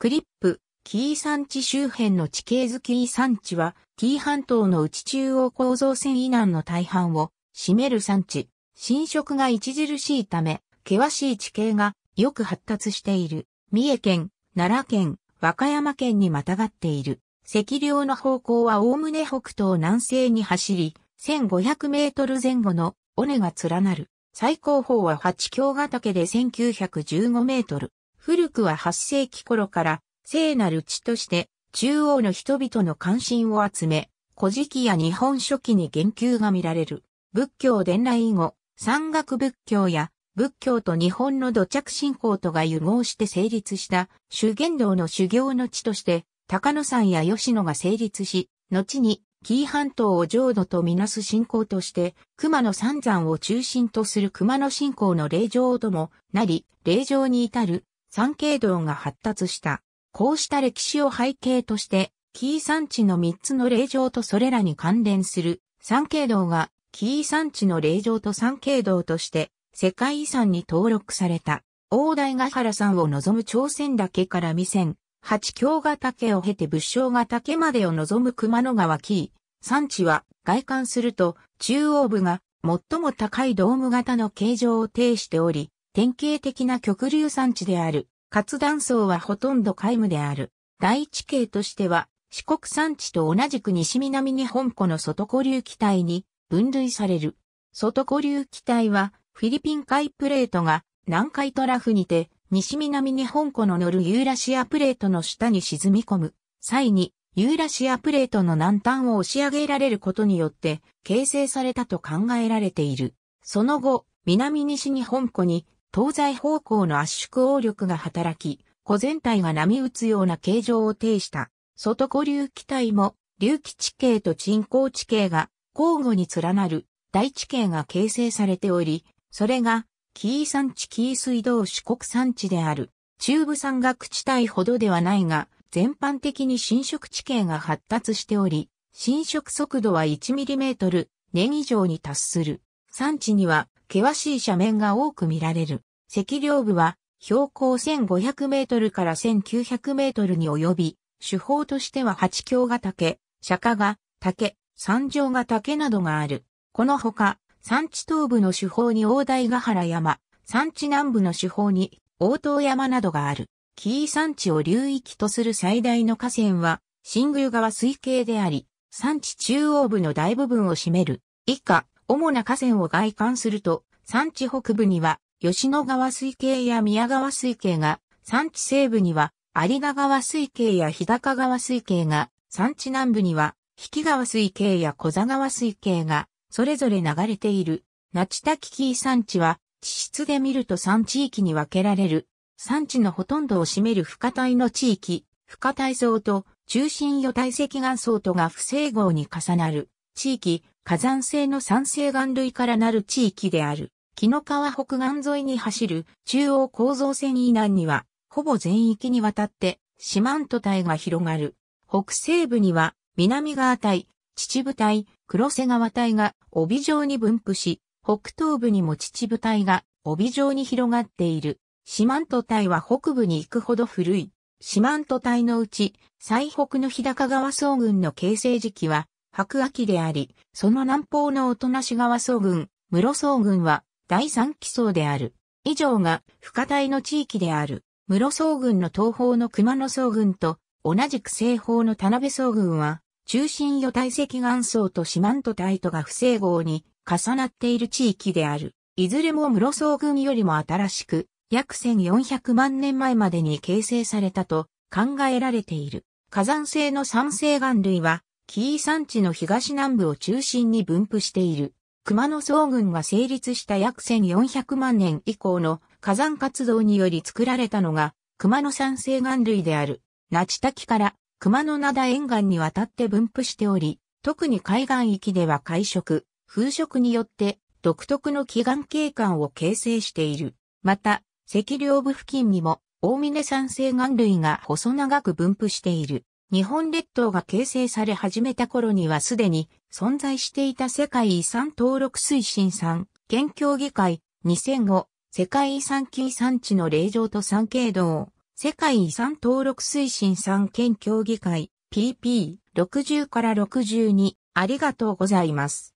クリップ、キー山地周辺の地形図キー山地は、キー半島の内中央構造線以南の大半を占める山地。侵食が著しいため、険しい地形がよく発達している。三重県、奈良県、和歌山県にまたがっている。赤稜の方向はおおむね北東南西に走り、1500メートル前後の尾根が連なる。最高峰は八京ヶ岳で1915メートル。古くは8世紀頃から聖なる地として中央の人々の関心を集め、古事記や日本書紀に言及が見られる。仏教伝来以後、山岳仏教や仏教と日本の土着信仰とが融合して成立した修験道の修行の地として高野山や吉野が成立し、後に紀伊半島を浄土とみなす信仰として、熊野三山を中心とする熊野信仰の霊場ともなり、霊場に至る山系道が発達した。こうした歴史を背景として、紀伊山地の3つの霊場とそれらに関連する山系道が紀伊山地の霊場と山系道として世界遺産に登録された。大台ヶ原山を望む朝鮮岳から未線、八京ヶ岳を経て仏性ヶ岳までを望む熊野川紀伊山地は外観すると中央部が最も高いドーム型の形状を呈しており、典型的な極流産地である。活断層はほとんど皆無である。第一形としては、四国山地と同じく西南日本湖の外湖流気帯に分類される。外湖流気帯は、フィリピン海プレートが南海トラフにて、西南日本湖の乗るユーラシアプレートの下に沈み込む際に、ユーラシアプレートの南端を押し上げられることによって形成されたと考えられている。その後、南西日本湖に東西方向の圧縮応力が働き、湖全体が波打つような形状を呈した。外湖流気体も、流気地形と沈降地形が交互に連なる大地形が形成されており、それが、紀伊山地紀伊水道四国山地である。中部山岳地帯ほどではないが、全般的に侵食地形が発達しており、侵食速度は1トル、年以上に達する。山地には険しい斜面が多く見られる。赤梁部は標高1500メートルから1900メートルに及び、手法としては八強が竹、釈迦が竹、三条が竹などがある。このほか、山地東部の手法に大台ヶ原山、山地南部の手法に大東山などがある。紀伊山地を流域とする最大の河川は、新宮川水系であり、山地中央部の大部分を占める。以下、主な河川を外観すると、山地北部には吉野川水系や宮川水系が、山地西部には有田川水系や日高川水系が、山地南部には引川水系や小座川水系が、それぞれ流れている。那智滝紀伊山地は、地質で見ると3地域に分けられる。山地のほとんどを占める深帯の地域、深帯層と中心与体積岩層とが不整合に重なる。地域、火山性の酸性岩類からなる地域である。紀の川北岸沿いに走る中央構造線以南には、ほぼ全域にわたって四万十帯が広がる。北西部には南川帯、秩父帯、黒瀬川帯が帯状に分布し、北東部にも秩父帯が帯状に広がっている。四万十帯は北部に行くほど古い。四万十帯のうち、最北の日高川総群の形成時期は、白亜紀であり、その南方の大とな川総軍、室総軍は第三期層である。以上が深帯の地域である。室総軍の東方の熊野総軍と同じく西方の田辺総軍は、中心与体積岩層と四万と帯都が不整合に重なっている地域である。いずれも室総軍よりも新しく、約1400万年前までに形成されたと考えられている。火山性の酸性岩類は紀伊山地の東南部を中心に分布している。熊野草群が成立した約1400万年以降の火山活動により作られたのが熊野山西岸類である。那智滝から熊野灘沿岸にわたって分布しており、特に海岸域では海食、風食によって独特の気岩景観を形成している。また、赤稜部付近にも大峰山西岸類が細長く分布している。日本列島が形成され始めた頃にはすでに存在していた世界遺産登録推進産、県協議会、2005、世界遺産級産地の霊場と産経道、世界遺産登録推進産県協議会、PP60 から62、ありがとうございます。